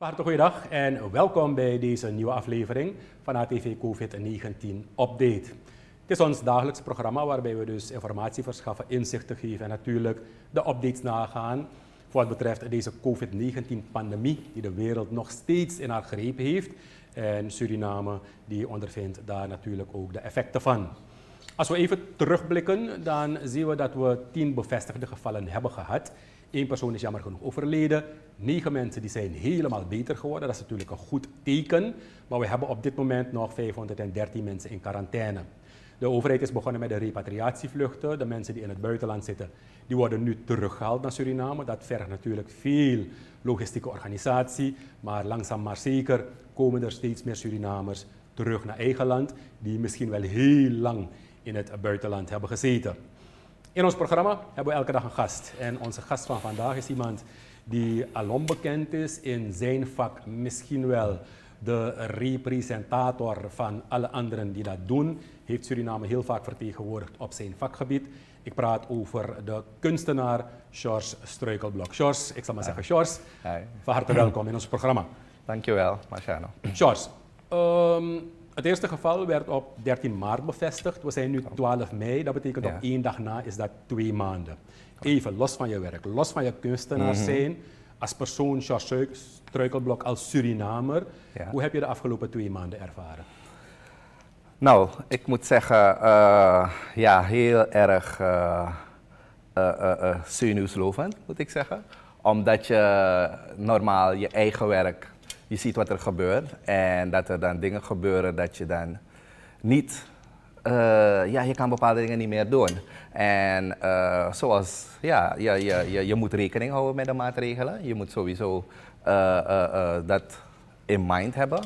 Hartelijk goeiedag en welkom bij deze nieuwe aflevering van ATV COVID-19 Update. Het is ons dagelijks programma waarbij we dus informatie verschaffen, inzichten geven en natuurlijk de updates nagaan voor wat betreft deze COVID-19-pandemie die de wereld nog steeds in haar greep heeft. En Suriname die ondervindt daar natuurlijk ook de effecten van. Als we even terugblikken, dan zien we dat we tien bevestigde gevallen hebben gehad Eén persoon is jammer genoeg overleden. Negen mensen die zijn helemaal beter geworden. Dat is natuurlijk een goed teken. Maar we hebben op dit moment nog 513 mensen in quarantaine. De overheid is begonnen met de repatriatievluchten. De mensen die in het buitenland zitten, die worden nu teruggehaald naar Suriname. Dat vergt natuurlijk veel logistieke organisatie. Maar langzaam maar zeker komen er steeds meer Surinamers terug naar eigen land, die misschien wel heel lang in het buitenland hebben gezeten. In ons programma hebben we elke dag een gast. En onze gast van vandaag is iemand die alom bekend is in zijn vak, misschien wel de representator van alle anderen die dat doen, heeft Suriname heel vaak vertegenwoordigd op zijn vakgebied. Ik praat over de kunstenaar George Struikelblok. George, ik zal maar zeggen George, Hi. van harte welkom in ons programma. Dankjewel, Marciano. George, um, ehm, het eerste geval werd op 13 maart bevestigd. We zijn nu 12 mei. Dat betekent dat op één dag na is dat twee maanden. Even los van je werk, los van je kunstenaar mhm. zijn. Als persoon, George Struikelblok, als Surinamer. Hoe heb je de afgelopen twee maanden ervaren? Nou, ik moet zeggen, eh, ja, heel erg uh, uh, zenuwslovend, moet ik zeggen. Omdat je normaal je eigen werk je ziet wat er gebeurt. En dat er dan dingen gebeuren dat je dan niet, eh, ja, je kan bepaalde dingen niet meer doen. En eh, zoals, ja, je, je, je, je, moet rekening houden met de maatregelen. Je moet sowieso eh, dat in mind hebben.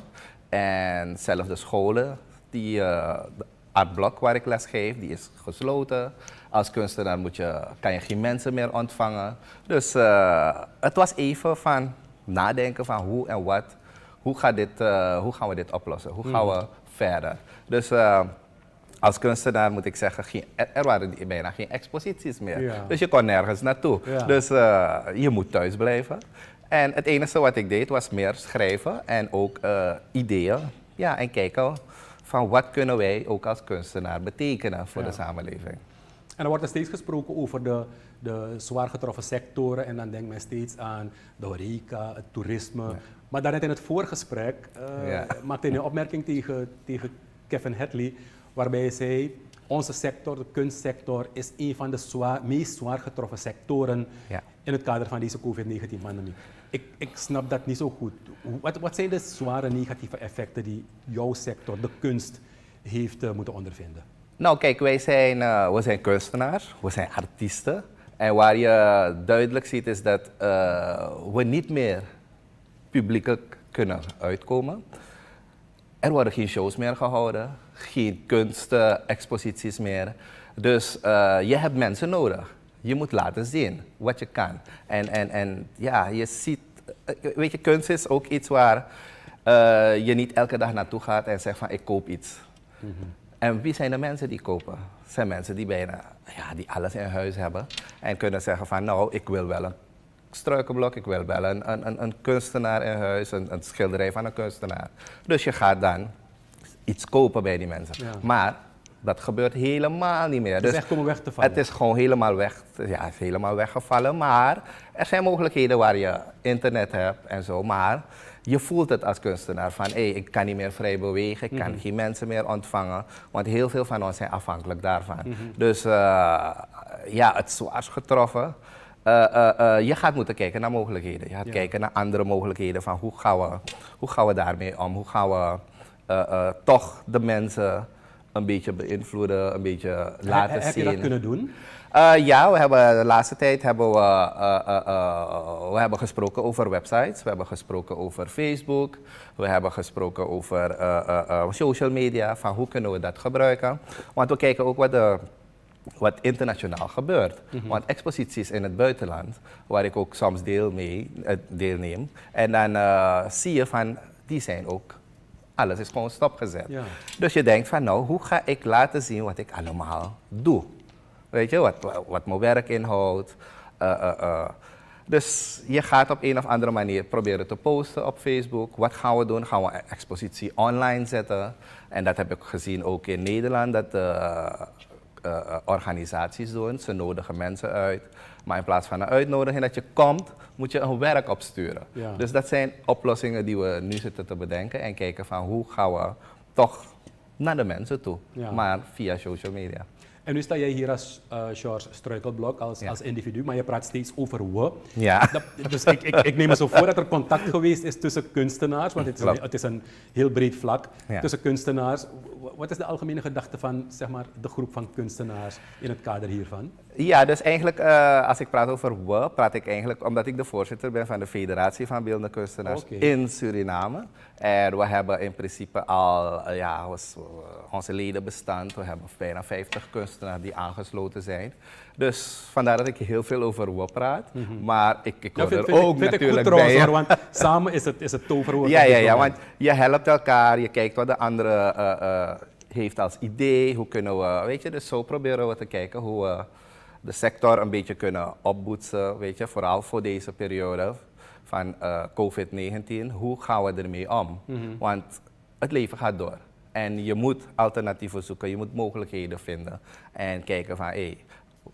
En zelfs de scholen, die blok artblok waar ik les geef, die is gesloten. Als kunstenaar moet je, kan je geen mensen meer ontvangen. Dus het was even van, nadenken van hoe en wat. Hoe, gaat dit, eh, hoe gaan we dit oplossen? Hoe gaan we verder? Dus eh, als kunstenaar moet ik zeggen, er waren bijna geen exposities meer. Dus je kon nergens naartoe. Dus eh, je moet thuis blijven. En het enige wat ik deed was meer schrijven en ook ideeën. Ja, en kijken van wat kunnen wij ook als kunstenaar betekenen voor de samenleving. En er wordt steeds gesproken over de de zwaar getroffen sectoren. En dan denk men steeds aan de horeca, het toerisme. Ja. Maar daarnet in het voorgesprek uh, maakte hij een opmerking tegen, tegen Kevin Hadley, waarbij hij zei, onze sector, de kunstsector, is een van de meest zwaar getroffen sectoren in het kader van deze COVID-19-pandemie. Ik, ik, snap dat niet zo goed. Wat, wat, zijn de zware negatieve effecten die jouw sector, de kunst, heeft eh, moeten ondervinden? Nou, kijk, wij zijn, uh, we zijn kunstenaars, we zijn artiesten. En waar je duidelijk ziet is dat eh, we niet meer publiek kunnen uitkomen. Er worden geen shows meer gehouden, geen kunstexposities meer. Dus eh, je hebt mensen nodig. Je moet laten zien wat je kan. En, en, en ja, je ziet, eh, weet je, kunst is ook iets waar je niet elke dag naartoe gaat en zegt van ik koop iets. Mhm. En wie zijn de mensen die kopen? zijn mensen die bijna ja, die alles in huis hebben en kunnen zeggen van nou, ik wil wel een struikenblok, ik wil wel een, een, een kunstenaar in huis, een, schilderij van een kunstenaar. Dus je gaat dan iets kopen bij die mensen. Maar dat gebeurt helemaal niet meer. Het is dus echt om weg te vallen. Het is gewoon helemaal, weg, ja, is helemaal weggevallen. Maar er zijn mogelijkheden waar je internet hebt en zo. Maar je voelt het als kunstenaar van hé, ik kan niet meer vrij bewegen, ik kan mhm. geen mensen meer ontvangen. Want heel veel van ons zijn afhankelijk daarvan. Mhm. Dus eh, ja, het zwaarst getroffen. Eh, eh, je gaat moeten kijken naar mogelijkheden. Je gaat kijken naar andere mogelijkheden van hoe gaan we, hoe gaan we daarmee om? Hoe gaan we toch de mensen een beetje beïnvloeden, een beetje laten zien. He, heb je dat kunnen doen? Eh, ja, we hebben de laatste tijd hebben we, eh, eh, we hebben gesproken over websites, we hebben gesproken over Facebook, we hebben gesproken over social media, van hoe kunnen we dat gebruiken. Want we kijken ook wat wat internationaal gebeurt. Mhm. Want exposities in het buitenland, waar ik ook soms deel mee, deelneem, en dan zie je van, die zijn ook alles is gewoon stopgezet. Dus je denkt van nou, hoe ga ik laten zien wat ik allemaal doe? Weet je, wat, wat mijn werk inhoudt. Eh, eh, eh. Dus je gaat op een of andere manier proberen te posten op Facebook. Wat gaan we doen? Gaan we een expositie online zetten? En dat heb ik gezien ook in Nederland, dat organisaties doen. Ze nodigen mensen uit. Maar in plaats van een uitnodiging dat je komt, moet je een werk opsturen. Dus dat zijn oplossingen die we nu zitten te bedenken en kijken van hoe gaan we toch naar de mensen toe, maar via social media. En nu sta jij hier als uh, George Struikelblok, als, als individu, maar je praat steeds over we. Ja. Dat, dus ik, ik, ik, neem me zo voor dat er contact geweest is tussen kunstenaars, want het is, een, heel breed vlak, tussen kunstenaars. Wat is de algemene gedachte van zeg maar, de groep van kunstenaars in het kader hiervan? Ja, dus eigenlijk eh, als ik praat over we, praat ik eigenlijk omdat ik de voorzitter ben van de Federatie van Beeldende Kunstenaars in Suriname. En we hebben in principe al eh, ja, onze ledenbestand, we hebben bijna 50 kunstenaars die aangesloten zijn. Dus vandaar dat ik heel veel over we praat, mhm. maar ik, ik hoor er ook vind, natuurlijk ik bij. want samen is het, is het toverwoord. Ja, ja, ja, want je helpt elkaar, je kijkt wat de andere eh, heeft als idee, hoe kunnen we, weet je, dus zo proberen we te kijken hoe we de sector een beetje kunnen opboetsen, weet je, vooral voor deze periode van eh, COVID-19. Hoe gaan we ermee om? Mhm. Want het leven gaat door. En je moet alternatieven zoeken, je moet mogelijkheden vinden. En kijken van, hé, hey,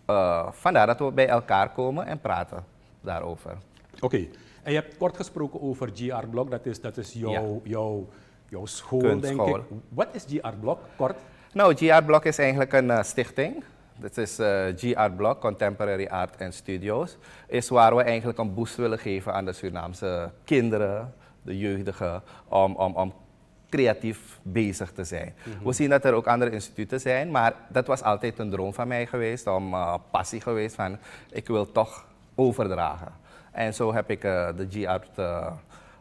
eh, vandaar dat we bij elkaar komen en praten daarover. Oké, en je hebt kort gesproken over GR Blok, dat is, dat is jouw, ja. jouw, jouw school, denk ik. Wat is GR Blok, kort? Nou, GR Blok is eigenlijk een eh, stichting dit is uh, eh, G-Art Block, Contemporary Art and Studios. Is waar we eigenlijk een boost willen geven aan de Surinaamse kinderen, de jeugdigen, om, om, om creatief bezig te zijn. Mhm. We zien dat er ook andere instituten zijn, maar dat was altijd een droom van mij geweest, om eh, passie geweest van ik wil toch overdragen. En zo heb ik eh, de G-Art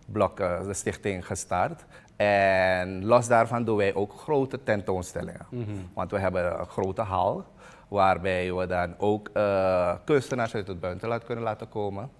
Blok, de stichting, gestart. En los daarvan doen wij ook grote tentoonstellingen. Mhm. Want we hebben een grote hal Waarbij we dan ook uh, kunstenaars uit het buitenland kunnen laten komen.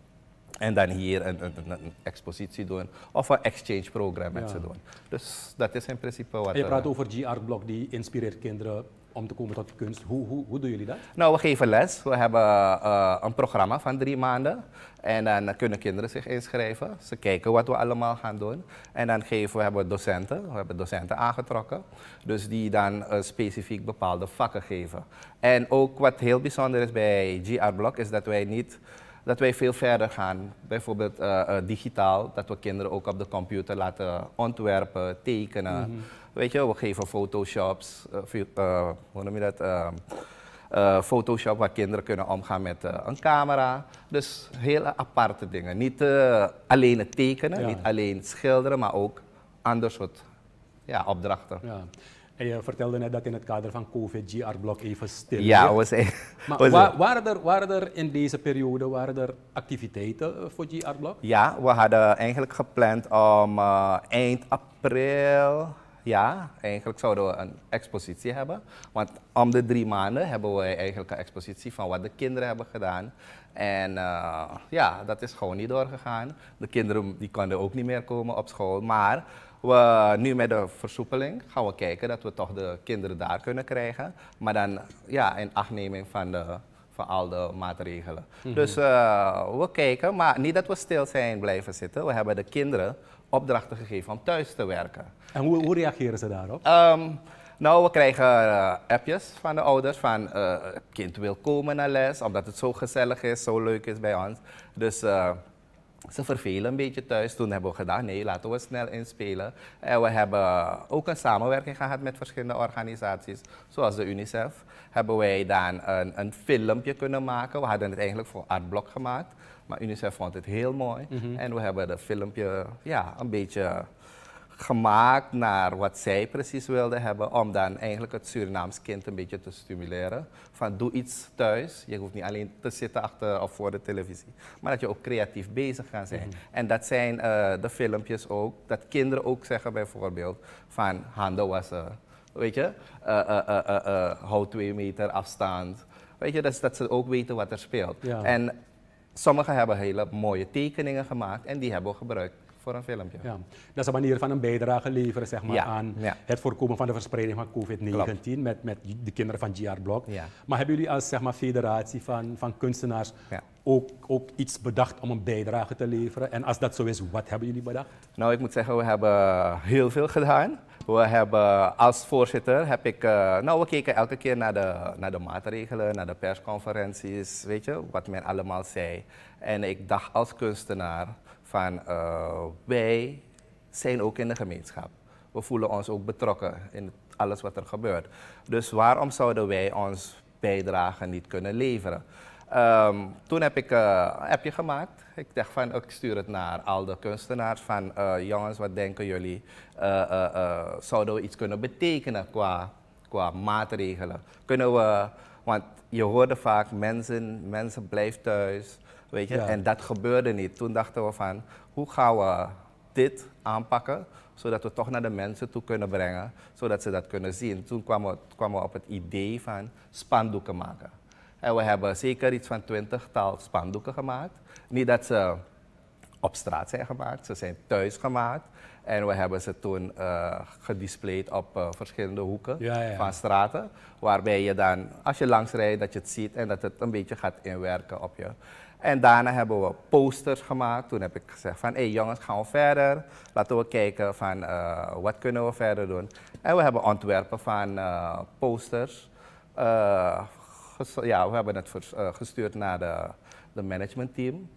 En dan hier een, een, expositie doen of een exchange program met ze doen. Dus dat is in principe wat. En je praat eh, over G-Art die inspireert kinderen om te komen tot kunst. Hoe, hoe, hoe doen jullie dat? Nou, we geven les. We hebben eh, een programma van drie maanden. En dan kunnen kinderen zich inschrijven. Ze kijken wat we allemaal gaan doen. En dan geven we hebben docenten. We hebben docenten aangetrokken. Dus die dan eh, specifiek bepaalde vakken geven. En ook wat heel bijzonder is bij GR Blok is dat wij niet dat wij veel verder gaan. Bijvoorbeeld eh, eh, digitaal, dat we kinderen ook op de computer laten ontwerpen, tekenen. Mhm. Weet je, we geven Photoshops, eh, hoe noem je dat? Ehm, Photoshop waar kinderen kunnen omgaan met een camera. Dus hele aparte dingen. Niet alleen het tekenen, niet alleen schilderen, maar ook ander soort ja, opdrachten. Ja je vertelde net dat in het kader van COVID GR Blok even stil Ja, was e- Maar was e- waren, er, waren er in deze periode waren er activiteiten eh, voor GR Blok? Ja, we hadden eigenlijk gepland om uh, eind april. Ja, eigenlijk zouden we een expositie hebben. Want om de drie maanden hebben we eigenlijk een expositie van wat de kinderen hebben gedaan. En eh, ja, dat is gewoon niet doorgegaan. De kinderen die konden ook niet meer komen op school. Maar nu met de versoepeling gaan we kijken dat we toch de kinderen daar kunnen krijgen. Maar dan ja, in achtneming van, de, van al de maatregelen. Mhm. Dus eh, we kijken, maar niet dat we stil zijn blijven zitten. We hebben de kinderen opdrachten gegeven om thuis te werken. En hoe, reageren ze daarop? Ehm, nou, we krijgen eh, appjes van de ouders van het eh, kind wil komen naar les, omdat het zo gezellig is, zo leuk is bij ons. Dus ze vervelen een beetje thuis. Toen hebben we gedaan, nee, laten we snel inspelen. En eh, we hebben ook een samenwerking gehad met verschillende organisaties, zoals de UNICEF. Hebben wij dan een, een filmpje kunnen maken. We hadden het eigenlijk voor Artblok gemaakt, maar UNICEF vond het heel mooi. Mhm. En we hebben dat filmpje ja, een beetje gemaakt naar wat zij precies wilden hebben, om dan eigenlijk het Surinaams kind een beetje te stimuleren. Van doe iets thuis, je hoeft niet alleen te zitten achter of voor de televisie, maar dat je ook creatief bezig gaat zijn. Mhm. En dat zijn eh, de filmpjes ook, dat kinderen ook zeggen bijvoorbeeld van handen wassen, weet je, uh, hou twee meter afstand. Weet je, dat ze ook weten wat er speelt. En sommigen hebben hele mooie tekeningen gemaakt en die hebben we gebruikt voor een filmpje. Ja. Dat is een manier van een bijdrage leveren zeg maar, aan het voorkomen van de verspreiding van COVID-19 met, met de kinderen van GR Blok. Maar hebben jullie als zeg maar, federatie van, van kunstenaars ook, ook iets bedacht om een bijdrage te leveren? En als dat zo is, wat hebben jullie bedacht? Nou, ik moet zeggen, we hebben heel veel gedaan. We hebben eh, als voorzitter heb ik, eh, nou we keken elke keer naar de, naar de maatregelen, naar de persconferenties, weet je, wat men allemaal zei. En ik dacht als kunstenaar van eh, wij zijn ook in de gemeenschap. We voelen ons ook betrokken in alles wat er gebeurt. Dus waarom zouden wij ons bijdrage niet kunnen leveren? Ehm, toen heb ik uh, een appje gemaakt. Ik dacht van, ik stuur het naar al de kunstenaars van, uh, jongens, wat denken jullie? Uh, eh, zouden we iets kunnen betekenen qua, qua maatregelen? Kunnen we, want je hoorde vaak, mensen, mensen blijven thuis, weet je, en dat gebeurde niet. Toen dachten we van, hoe gaan we dit aanpakken, zodat we toch naar de mensen toe kunnen brengen, zodat ze dat kunnen zien. Toen kwamen we, kwamen we op het idee van spandoeken maken. En eh, we hebben zeker iets van twintigtal spandoeken gemaakt. Niet dat ze op straat zijn gemaakt, ze zijn thuis gemaakt. En we hebben ze toen uh, gedisplayed op eh, verschillende hoeken van straten. Waarbij je dan, als je langs rijdt, dat je het ziet en dat het een beetje gaat inwerken op je. En daarna hebben we posters gemaakt. Toen heb ik gezegd van, hé hey jongens, gaan we verder. Laten we kijken van, wat kunnen we verder doen. En we hebben ontwerpen van posters ja, we hebben het eh, gestuurd naar de, de managementteam.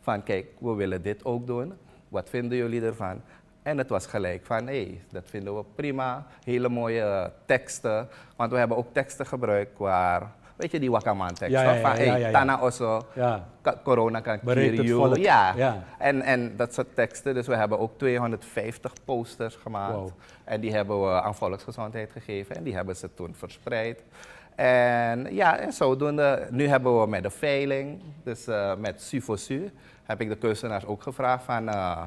Van kijk, we willen dit ook doen. Wat vinden jullie ervan? En het was gelijk van, hé, hey, dat vinden we prima. Hele mooie teksten. Want we hebben ook teksten gebruikt waar, weet je, die Wakaman-tekst. Ja, ja, ja, van, hé, hey, Tana Osso, corona kan Ja, Ja. En, en dat soort teksten. Dus we hebben ook 250 posters gemaakt. Wow. En die hebben we aan volksgezondheid gegeven. En die hebben ze toen verspreid. En ja, en zodoende, nu hebben we met de veiling, dus uh, met su, heb ik de kunstenaars ook gevraagd van, eh,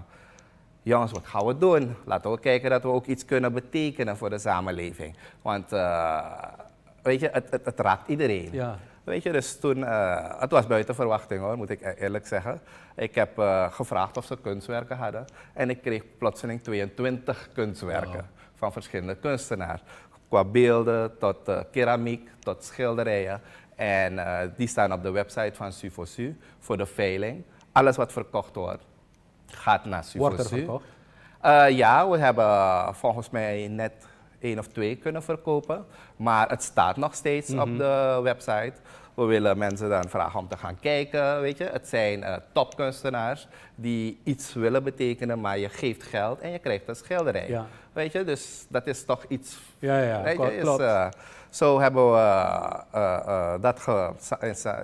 jongens, wat gaan we doen? Laten we kijken dat we ook iets kunnen betekenen voor de samenleving. Want, eh, weet je, het, het, raakt iedereen. Ja. Weet je, dus toen, het was buiten verwachting hoor, moet ik e-, eerlijk zeggen. Ik heb gevraagd of ze kunstwerken hadden en ik kreeg plotseling 22 kunstwerken oh. van verschillende kunstenaars qua beelden tot eh, keramiek, tot schilderijen. En eh, die staan op de website van su voor de veiling. Alles wat verkocht wordt, gaat naar su Wordt er verkocht? Eh, ja, we hebben volgens mij net één of twee kunnen verkopen. Maar het staat nog steeds op mhm. de website. We willen mensen dan vragen om te gaan kijken, weet je. Het zijn uh, topkunstenaars die iets willen betekenen, maar je geeft geld en je krijgt een schilderij. Ja. Weet je, dus dat is toch iets. Ja, ja, weet eh, zo hebben we eh, eh, dat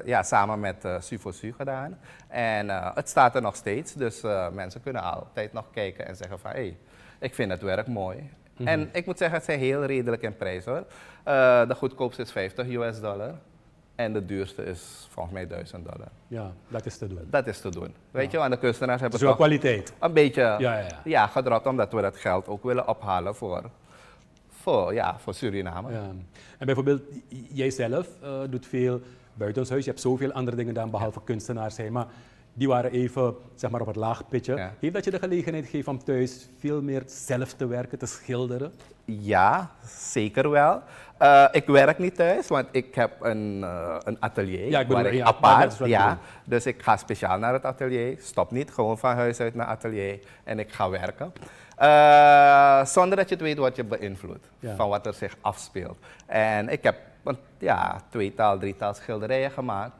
ja, samen met uh, Sufosu gedaan. En het staat er nog steeds, dus mensen kunnen altijd nog kijken en zeggen van hé, hey, ik vind het werk mooi. Mhm. En ik moet zeggen, het zijn heel redelijk in prijs hoor. de goedkoopste is 50 US dollar. En de duurste is volgens mij 1000 dollar. Ja, dat is te doen. Dat is te doen. Weet je, want de kunstenaars hebben Zo kwaliteit. Een beetje ja, ja, ja. ja omdat we dat geld ook willen ophalen voor, voor, ja, voor Suriname. Ja. En bijvoorbeeld, jijzelf uh, eh, doet veel huis. Je hebt zoveel andere dingen dan behalve kunstenaar zijn. Maar die waren even zeg maar, op het laag pitje. Heeft dat je de gelegenheid gegeven om thuis veel meer zelf te werken, te schilderen? Ja, zeker wel. Eh, ik werk niet thuis, want ik heb een, eh, een atelier ja, ik bedoel, waar ik ja, apart... Ja, dus ik ga speciaal naar het atelier. Stop niet, gewoon van huis uit naar atelier. En ik ga werken. Eh, zonder dat je het weet wat je beïnvloedt van wat er zich afspeelt. En ik heb een, ja, tweetal, drietal schilderijen gemaakt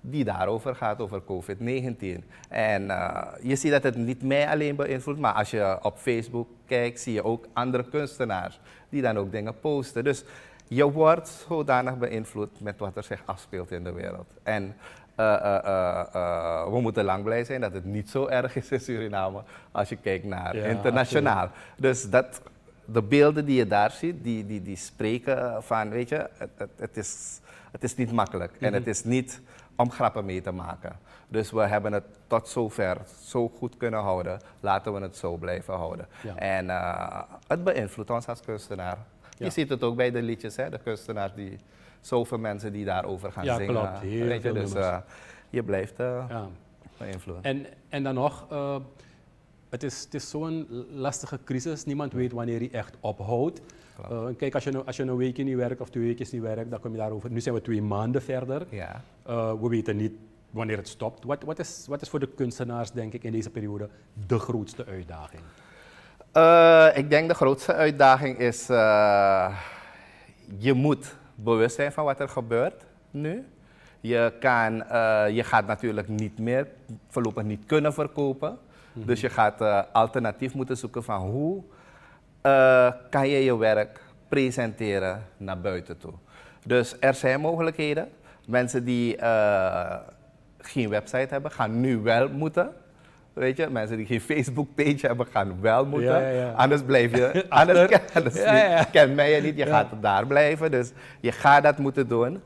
die daarover gaat, over COVID-19. En eh, je ziet dat het niet mij alleen beïnvloedt, maar als je op Facebook kijkt, zie je ook andere kunstenaars die dan ook dingen posten. Dus je wordt zodanig beïnvloed met wat er zich afspeelt in de wereld. En eh, eh, we moeten lang blij zijn dat het niet zo erg is in Suriname als je kijkt naar internationaal. Dus dat, de beelden die je daar ziet, die, die, die spreken van, weet je, het, het, is, het is niet makkelijk en mhm. het is niet om grappen mee te maken. Dus we hebben het tot zover zo goed kunnen houden. Laten we het zo blijven houden. En eh, het beïnvloedt ons als kunstenaar. Je ziet het ook bij de liedjes, hè? de kunstenaar die zoveel mensen die daarover gaan ja, zingen. Klopt. je, dus eh, je blijft uh, En, en dan nog, het is, zo'n lastige crisis. Niemand weet wanneer die echt ophoudt. kijk, als je, nou, als je een nou weekje niet werkt of twee weken niet werkt, dan kom je daarover. Nu zijn we twee maanden verder. Ja. Eh, we weten niet wanneer het stopt. Wat, wat, is, wat is voor de kunstenaars, denk ik, in deze periode de grootste uitdaging? Eh, ik denk de grootste uitdaging is, eh, je moet bewust zijn van wat er gebeurt nu. Je, kan, je gaat natuurlijk niet meer, voorlopig niet kunnen verkopen. Mhm. Dus je gaat alternatief moeten zoeken van hoe kan je je werk presenteren naar buiten toe. Dus er zijn mogelijkheden. Mensen die eh, geen website hebben, gaan nu wel moeten. Weet je, mensen die geen Facebook-page hebben, gaan wel moeten. Anders blijf je, anders, ken, anders ja, ken mij je niet, je gaat daar blijven. Dus je gaat dat moeten doen.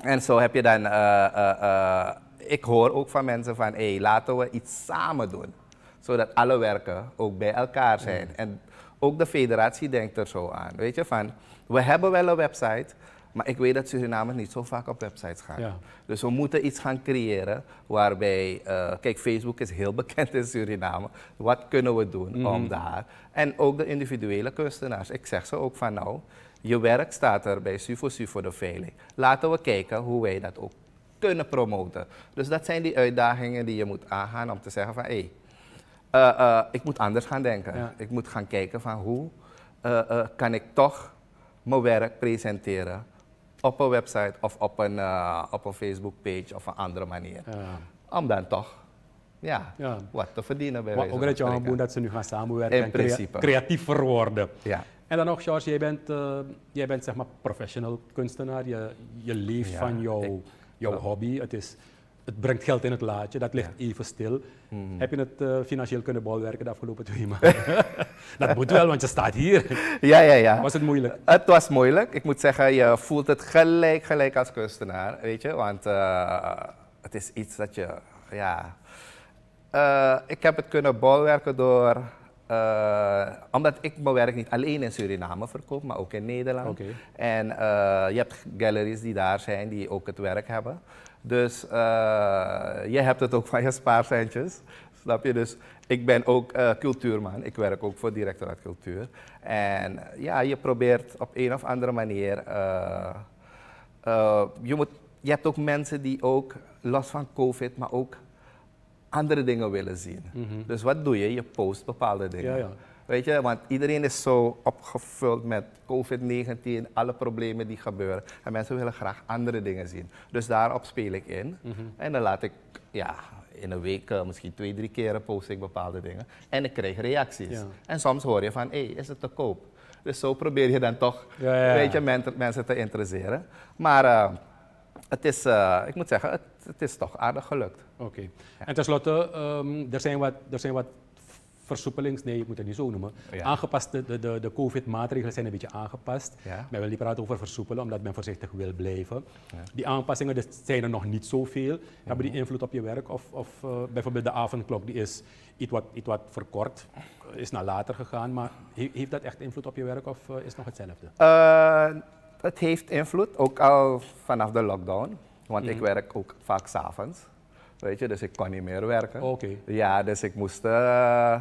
En zo heb je dan, eh, eh, ik hoor ook van mensen van, hé, hey, laten we iets samen doen. Zodat alle werken ook bij elkaar zijn. Mm. En ook de federatie denkt er zo aan. Weet je, van, we hebben wel een website, maar ik weet dat Surinamers niet zo vaak op websites gaan. Dus we moeten iets gaan creëren waarbij, eh, kijk, Facebook is heel bekend in Suriname. Wat kunnen we doen mhm. om daar? En ook de individuele kunstenaars. Ik zeg ze ook van nou, je werk staat er bij SUFO voor de veiling. Laten we kijken hoe wij dat ook kunnen promoten. Dus dat zijn die uitdagingen die je moet aangaan om te zeggen van hé, hey, eh, eh, ik moet anders gaan denken. Ik moet gaan kijken van hoe kan ik toch mijn werk presenteren op een website of op een, eh, op een Facebook page of een andere manier. Ja. Om dan toch ja, wat te verdienen bij Maar ook dat je aanboet dat ze nu gaan samenwerken en creatiever worden. Ja. En dan nog, George, jij bent, uh, jij bent zeg maar professional kunstenaar. Je, je leeft van jouw, jouw hobby. Het, is, het brengt geld in het laadje, dat ligt even stil. Mhm. Heb je het eh, financieel kunnen bolwerken de afgelopen twee maanden? Dat moet wel, want je staat hier. Ja, ja, ja. Was het moeilijk? Het was moeilijk. Ik moet zeggen, je voelt het gelijk, gelijk als kunstenaar, weet je. Want eh, het is iets dat je, ja... Eh, ik heb het kunnen bolwerken door... Eh, omdat ik mijn werk niet alleen in Suriname verkoop, maar ook in Nederland. Okay. En je hebt galleries die daar zijn, die ook het werk hebben. Dus je hebt het ook van je spaarcentjes. Snap je? Dus ik ben ook eh, cultuurman. Ik werk ook voor directoraat cultuur. En eh, ja, je probeert op een of andere manier. Eh, je, moet, je hebt ook mensen die ook los van COVID, maar ook andere dingen willen zien. Mhm. Dus wat doe je? Je post bepaalde dingen. Ja, ja. Weet je, want iedereen is zo opgevuld met COVID-19, alle problemen die gebeuren. En mensen willen graag andere dingen zien. Dus daarop speel ik in. Mhm. En dan laat ik, ja, in een week eh, misschien twee, drie keren post ik bepaalde dingen. En ik krijg reacties. En soms hoor je van, hé, hey, is het te koop? Dus zo probeer je dan toch een beetje mensen te interesseren. Maar eh, het is, eh, ik moet zeggen, het, het, is toch aardig gelukt. Oké. En tenslotte, um, er, zijn wat, er zijn wat versoepelings, nee, ik moet het niet zo noemen. Oh Aangepaste, de, de, de COVID-maatregelen zijn een beetje aangepast. maar Men wil niet praten over versoepelen, omdat men voorzichtig wil blijven. Die aanpassingen dus, zijn er nog niet zoveel. Hebben die invloed op je werk? Of, of eh, bijvoorbeeld de avondklok, die is iets wat, iets wat verkort, eh, is naar later gegaan. Maar heeft dat echt invloed op je werk of eh, is het nog hetzelfde? Uh, het heeft invloed, ook al vanaf de lockdown. Want ik mhm. werk ook vaak s'avonds. avonds. Weet je, dus ik kon niet meer werken. Oké. Ja, dus ik moest. Eh, eh,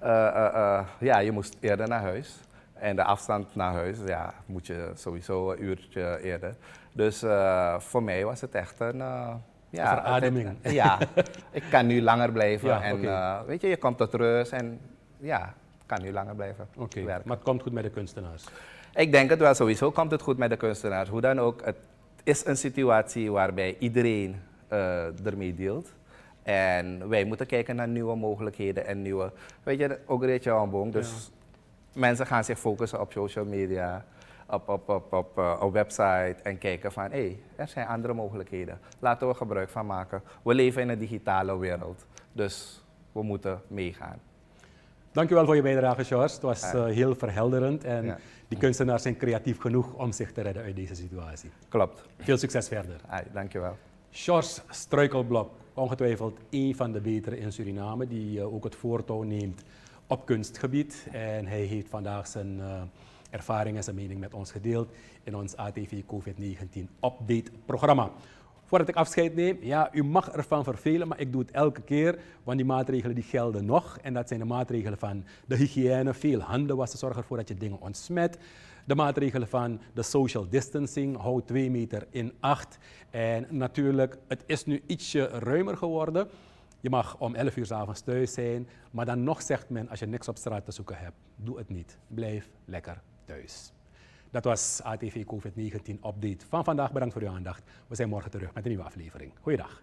eh, ja, je moest eerder naar huis. En de afstand naar huis, ja, moet je sowieso een uurtje eerder. Dus voor mij was het echt een. ja, verademing. ja, ik kan nu langer blijven. en weet je, je komt tot rust en ja, kan nu langer blijven okay. werken. Maar het komt goed met de kunstenaars? Ik denk het wel, sowieso komt het goed met de kunstenaars. Hoe dan ook, het is een situatie waarbij iedereen eh, ermee deelt. En wij moeten kijken naar nieuwe mogelijkheden en nieuwe... Weet je, ook een beetje aanbong, dus mensen gaan zich focussen op social media, op, op, op, op, eh, op website en kijken van... hé, hey, er zijn andere mogelijkheden. Laten we gebruik van maken. We leven in een digitale wereld, dus we moeten meegaan. Dankjewel voor je bijdrage, Charles. Het was eh, heel verhelderend en die kunstenaars zijn creatief genoeg om zich te redden uit deze situatie. Klopt. Veel succes verder. Ja, dankjewel. Sjors Struikelblok, ongetwijfeld één van de betere in Suriname, die eh, ook het voortouw neemt op kunstgebied. En hij heeft vandaag zijn uh, ervaring en zijn mening met ons gedeeld in ons ATV COVID-19 Update-programma. Voordat ik afscheid neem, ja, u mag ervan vervelen, maar ik doe het elke keer, want die maatregelen die gelden nog. En dat zijn de maatregelen van de hygiëne, veel handen wassen, zorg ervoor dat je dingen ontsmet. De maatregelen van de social distancing, houd 2 meter in acht. En natuurlijk, het is nu ietsje ruimer geworden. Je mag om 11 uur s avonds thuis zijn, maar dan nog zegt men als je niks op straat te zoeken hebt, doe het niet. Blijf lekker thuis. Dat was ATV COVID-19 update van vandaag. Bedankt voor uw aandacht. We zijn morgen terug met een nieuwe aflevering. Goeiedag.